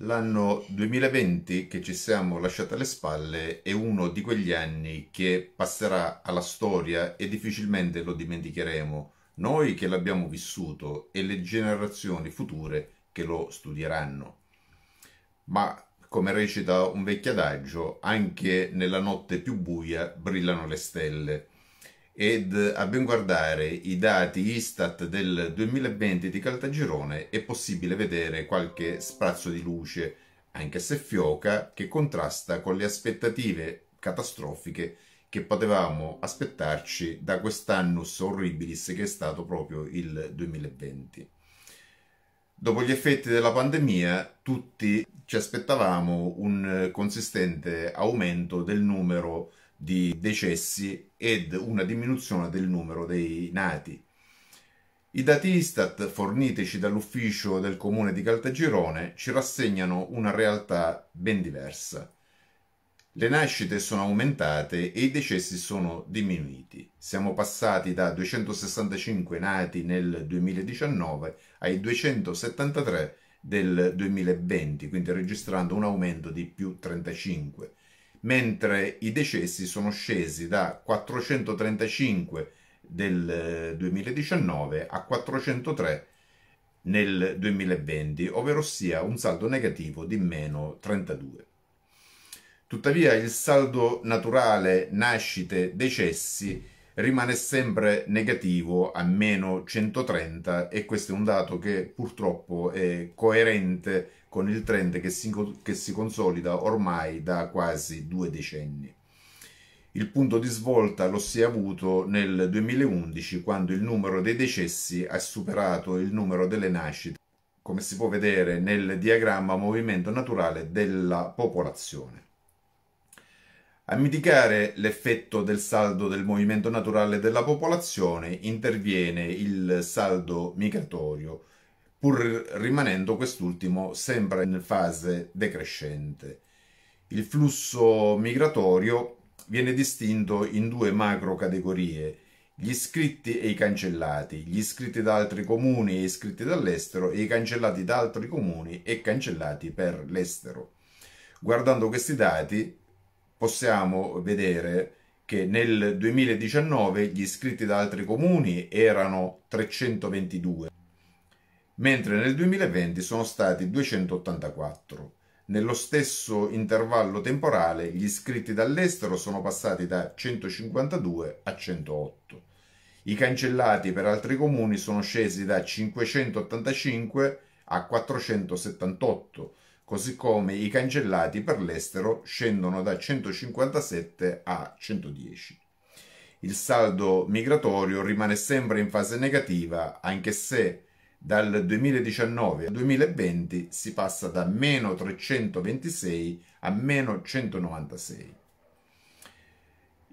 L'anno 2020 che ci siamo lasciati alle spalle è uno di quegli anni che passerà alla storia e difficilmente lo dimenticheremo, noi che l'abbiamo vissuto e le generazioni future che lo studieranno. Ma come recita un vecchio adagio, anche nella notte più buia brillano le stelle. Ed a ben guardare i dati Istat del 2020 di Caltagirone è possibile vedere qualche sprazzo di luce, anche se fioca, che contrasta con le aspettative catastrofiche che potevamo aspettarci da quest'annus horribilis che è stato proprio il 2020. Dopo gli effetti della pandemia, tutti ci aspettavamo un consistente aumento del numero di decessi ed una diminuzione del numero dei nati. I dati Istat forniteci dall'ufficio del comune di Caltagirone ci rassegnano una realtà ben diversa. Le nascite sono aumentate e i decessi sono diminuiti. Siamo passati da 265 nati nel 2019 ai 273 del 2020, quindi registrando un aumento di più 35, mentre i decessi sono scesi da 435 del 2019 a 403 nel 2020, ovvero sia un saldo negativo di meno 32. Tuttavia il saldo naturale nascite-decessi rimane sempre negativo a meno 130 e questo è un dato che purtroppo è coerente con il trend che si, che si consolida ormai da quasi due decenni. Il punto di svolta lo si è avuto nel 2011 quando il numero dei decessi ha superato il numero delle nascite, come si può vedere nel diagramma movimento naturale della popolazione. A mitigare l'effetto del saldo del movimento naturale della popolazione interviene il saldo migratorio, pur rimanendo quest'ultimo sempre in fase decrescente. Il flusso migratorio viene distinto in due macro categorie, gli iscritti e i cancellati, gli iscritti da altri comuni e iscritti dall'estero e i cancellati da altri comuni e cancellati per l'estero. Guardando questi dati possiamo vedere che nel 2019 gli iscritti da altri comuni erano 322, mentre nel 2020 sono stati 284. Nello stesso intervallo temporale gli iscritti dall'estero sono passati da 152 a 108. I cancellati per altri comuni sono scesi da 585 a 478 così come i cancellati per l'estero scendono da 157 a 110. Il saldo migratorio rimane sempre in fase negativa, anche se dal 2019 al 2020 si passa da meno 326 a meno 196.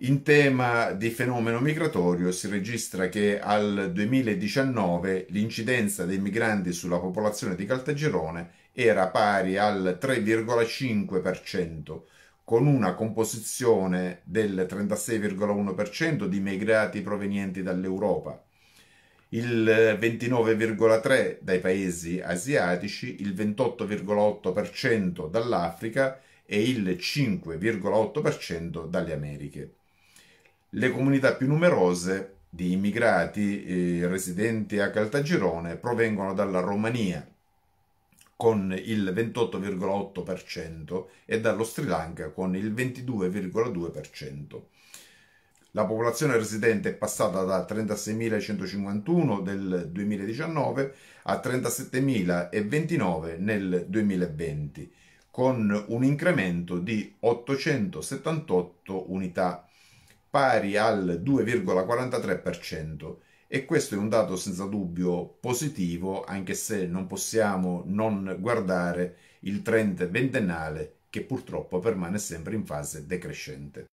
In tema di fenomeno migratorio si registra che al 2019 l'incidenza dei migranti sulla popolazione di Caltagirone era pari al 3,5%, con una composizione del 36,1% di immigrati provenienti dall'Europa, il 29,3% dai paesi asiatici, il 28,8% dall'Africa e il 5,8% dalle Americhe. Le comunità più numerose di immigrati eh, residenti a Caltagirone provengono dalla Romania, con il 28,8% e dallo Sri Lanka con il 22,2%. La popolazione residente è passata da 36.151 del 2019 a 37.029 nel 2020, con un incremento di 878 unità, pari al 2,43%, e questo è un dato senza dubbio positivo anche se non possiamo non guardare il trend ventennale che purtroppo permane sempre in fase decrescente.